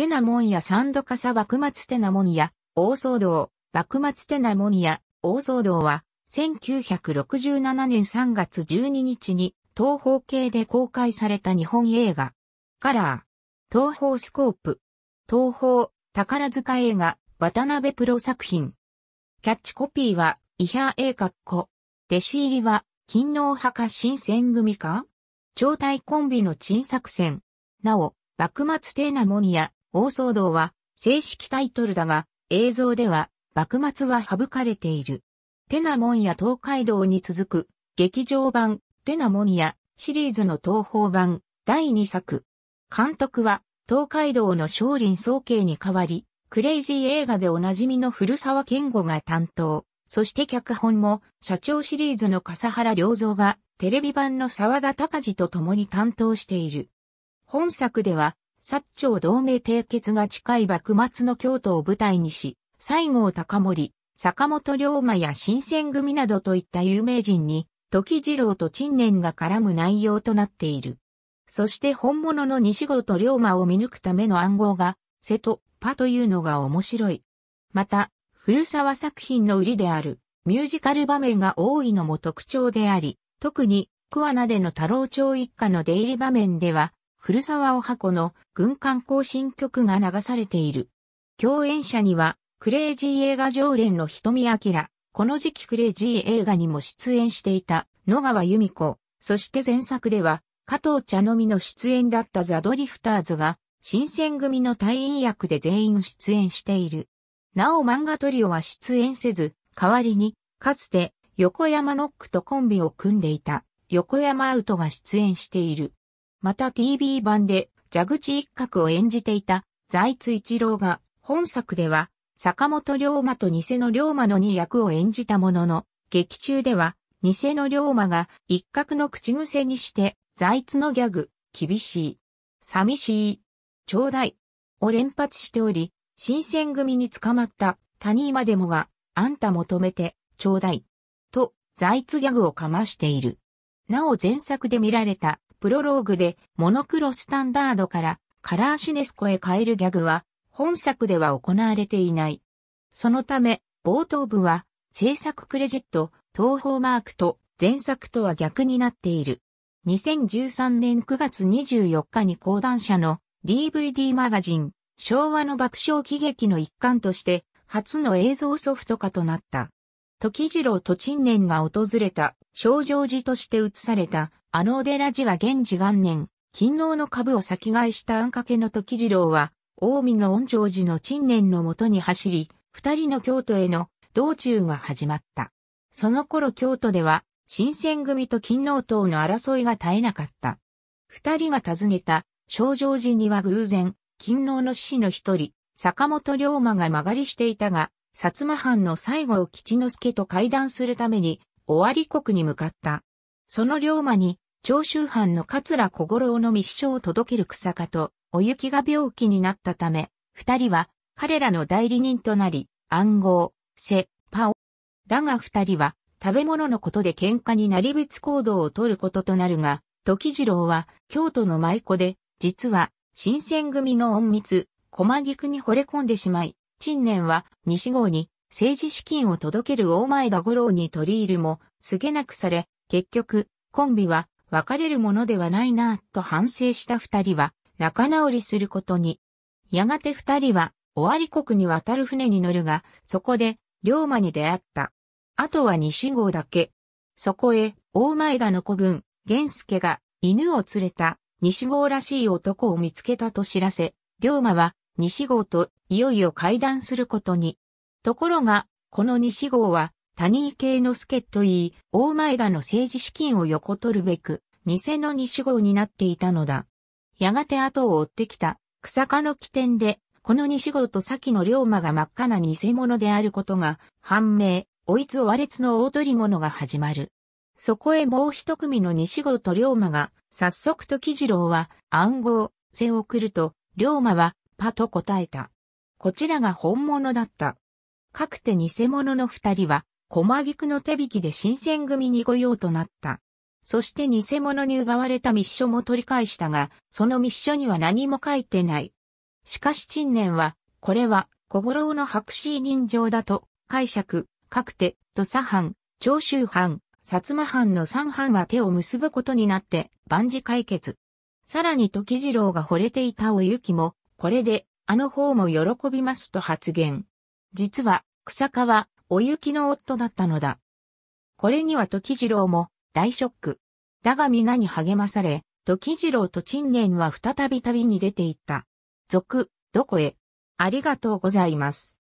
テナモンやドカサ幕末テナモニア、大騒動、幕末テナモニア、大騒動は、1967年3月12日に、東方系で公開された日本映画。カラー。東方スコープ。東方、宝塚映画、渡辺プロ作品。キャッチコピーは、イヒャーカッコ。弟子入りは、勤王派か新選組か超大コンビの鎮作戦。なお、幕末テーナモニア、大騒動は正式タイトルだが、映像では幕末は省かれている。テナモンや東海道に続く劇場版テナモンやシリーズの東宝版第2作。監督は東海道の少林総慶に代わり、クレイジー映画でおなじみの古沢健吾が担当。そして脚本も社長シリーズの笠原良三がテレビ版の沢田隆二と共に担当している。本作では薩長同盟締結が近い幕末の京都を舞台にし、西郷隆盛、坂本龍馬や新選組などといった有名人に、時次郎と陳年が絡む内容となっている。そして本物の西郷と龍馬を見抜くための暗号が、瀬戸、パというのが面白い。また、古沢作品の売りである、ミュージカル場面が多いのも特徴であり、特に、桑名での太郎町一家の出入り場面では、古沢お箱の軍艦行進曲が流されている。共演者には、クレイジー映画常連の瞳明、この時期クレイジー映画にも出演していた野川由美子、そして前作では、加藤茶のみの出演だったザ・ドリフターズが、新選組の隊員役で全員出演している。なお漫画トリオは出演せず、代わりに、かつて、横山ノックとコンビを組んでいた、横山アウトが出演している。また TV 版で蛇口一角を演じていた財津一郎が本作では坂本龍馬と偽の龍馬の2役を演じたものの劇中では偽の龍馬が一角の口癖にして財津のギャグ厳しい寂しいちょうだいを連発しており新選組に捕まった谷今でもがあんた求めてちょうだいと財津ギャグをかましている。なお前作で見られたプロローグでモノクロスタンダードからカラーシネスコへ変えるギャグは本作では行われていない。そのため冒頭部は制作クレジット、東方マークと前作とは逆になっている。2013年9月24日に講談社の DVD マガジン昭和の爆笑喜劇の一環として初の映像ソフト化となった。時次郎と陳年が訪れた少女寺として映されたあのお寺寺は現時元年、勤王の株を先買いしたあんかけの時次郎は、近江の恩城寺の陳年のもとに走り、二人の京都への道中が始まった。その頃京都では、新選組と勤王党の争いが絶えなかった。二人が訪ねた、正常寺には偶然、勤王の死士の一人、坂本龍馬が曲がりしていたが、薩摩藩の西郷吉之助と会談するために、尾張国に向かった。その龍馬に、長州藩の桂小五郎の密書を届ける草加と、お雪が病気になったため、二人は、彼らの代理人となり、暗号、せ、パオ。だが二人は、食べ物のことで喧嘩になり別行動を取ることとなるが、時次郎は、京都の舞妓で、実は、新選組の隠密、駒菊に惚れ込んでしまい、近年は、西郷に、政治資金を届ける大前田五郎に取り入るも、すげなくされ、結局、コンビは別れるものではないなぁと反省した二人は仲直りすることに。やがて二人は尾張国に渡る船に乗るが、そこで龍馬に出会った。あとは西郷だけ。そこへ大前田の子分、玄助が犬を連れた西郷らしい男を見つけたと知らせ、龍馬は西郷といよいよ会談することに。ところが、この西郷は谷井系の助といい、大前田の政治資金を横取るべく、偽の西郷になっていたのだ。やがて後を追ってきた、草加の起点で、この西郷と先の龍馬が真っ赤な偽物であることが判明、おいつおわれつの大取り物が始まる。そこへもう一組の西郷と龍馬が、早速時次郎は暗号、線を送ると、龍馬は、パと答えた。こちらが本物だった。かくて偽物の二人は、駒菊の手引きで新選組に御用となった。そして偽物に奪われた密書も取り返したが、その密書には何も書いてない。しかし近年は、これは、小五郎の白紙人情だと、解釈、各手、土佐藩、長州藩、薩摩藩の三藩は手を結ぶことになって、万事解決。さらに時次郎が惚れていたおゆきも、これで、あの方も喜びますと発言。実は、草川、お雪の夫だったのだ。これには時次郎も大ショック。だが皆に励まされ、時次郎と陳年は再び旅に出て行った。続、どこへありがとうございます。